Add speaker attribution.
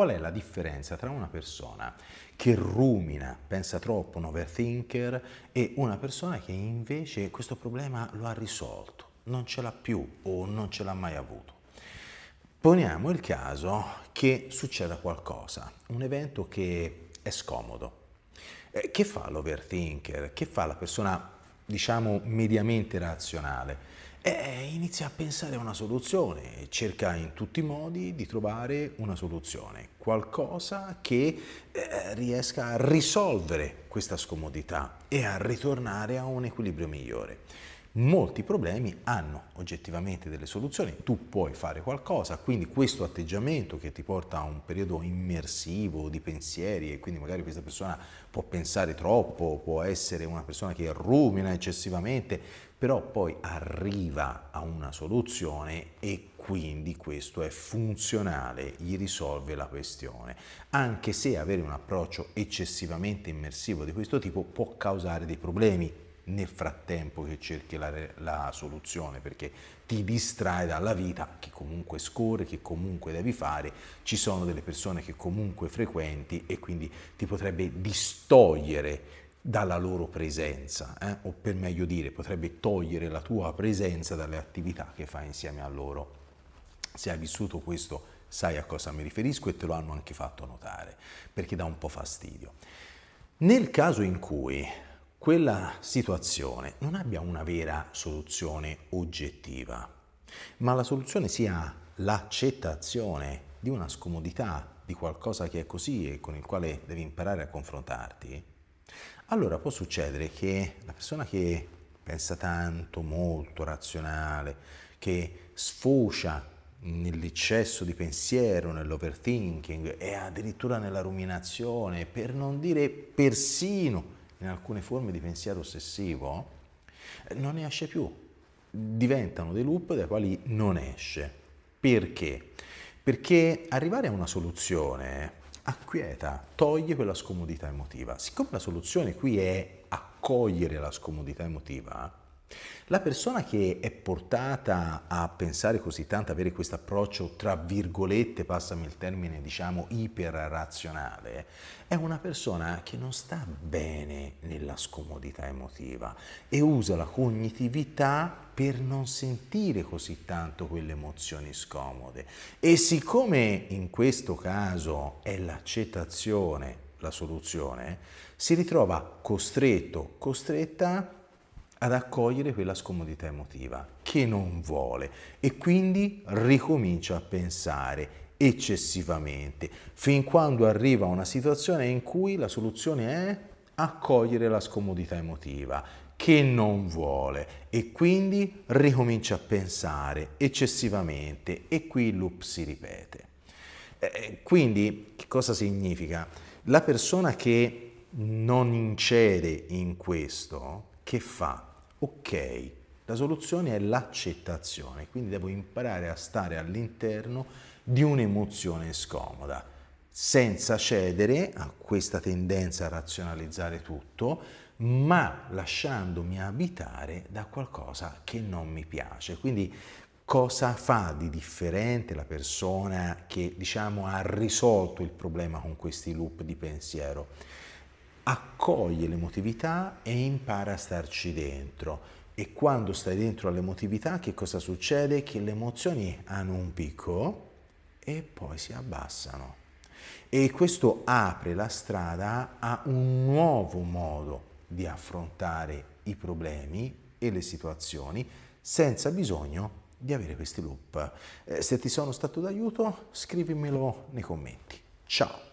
Speaker 1: Qual è la differenza tra una persona che rumina, pensa troppo, un overthinker, e una persona che invece questo problema lo ha risolto, non ce l'ha più o non ce l'ha mai avuto? Poniamo il caso che succeda qualcosa, un evento che è scomodo. Eh, che fa l'overthinker? Che fa la persona, diciamo, mediamente razionale? e eh, inizia a pensare a una soluzione, cerca in tutti i modi di trovare una soluzione, qualcosa che eh, riesca a risolvere questa scomodità e a ritornare a un equilibrio migliore. Molti problemi hanno oggettivamente delle soluzioni, tu puoi fare qualcosa, quindi questo atteggiamento che ti porta a un periodo immersivo di pensieri e quindi magari questa persona può pensare troppo, può essere una persona che rumina eccessivamente, però poi arriva a una soluzione e quindi questo è funzionale, gli risolve la questione, anche se avere un approccio eccessivamente immersivo di questo tipo può causare dei problemi nel frattempo che cerchi la, la soluzione, perché ti distrae dalla vita che comunque scorre, che comunque devi fare, ci sono delle persone che comunque frequenti e quindi ti potrebbe distogliere dalla loro presenza, eh? o per meglio dire, potrebbe togliere la tua presenza dalle attività che fai insieme a loro. Se hai vissuto questo, sai a cosa mi riferisco e te lo hanno anche fatto notare, perché dà un po' fastidio. Nel caso in cui quella situazione non abbia una vera soluzione oggettiva, ma la soluzione sia l'accettazione di una scomodità, di qualcosa che è così e con il quale devi imparare a confrontarti, allora può succedere che la persona che pensa tanto, molto razionale, che sfocia nell'eccesso di pensiero, nell'overthinking e addirittura nella ruminazione, per non dire persino in alcune forme di pensiero ossessivo, non ne esce più. Diventano dei loop dai quali non esce. Perché? Perché arrivare a una soluzione acquieta, toglie quella scomodità emotiva. Siccome la soluzione qui è accogliere la scomodità emotiva, la persona che è portata a pensare così tanto, avere questo approccio, tra virgolette, passami il termine, diciamo, iperrazionale, è una persona che non sta bene nella scomodità emotiva e usa la cognitività per non sentire così tanto quelle emozioni scomode. E siccome in questo caso è l'accettazione la soluzione, si ritrova costretto, costretta ad accogliere quella scomodità emotiva che non vuole e quindi ricomincia a pensare eccessivamente fin quando arriva a una situazione in cui la soluzione è accogliere la scomodità emotiva che non vuole e quindi ricomincia a pensare eccessivamente e qui il loop si ripete. Eh, eh, quindi che cosa significa? La persona che non incede in questo che fa? Ok, la soluzione è l'accettazione, quindi devo imparare a stare all'interno di un'emozione scomoda, senza cedere a questa tendenza a razionalizzare tutto, ma lasciandomi abitare da qualcosa che non mi piace. Quindi cosa fa di differente la persona che diciamo ha risolto il problema con questi loop di pensiero? accoglie l'emotività e impara a starci dentro. E quando stai dentro all'emotività, che cosa succede? Che le emozioni hanno un picco e poi si abbassano. E questo apre la strada a un nuovo modo di affrontare i problemi e le situazioni senza bisogno di avere questi loop. Eh, se ti sono stato d'aiuto, scrivimelo nei commenti. Ciao!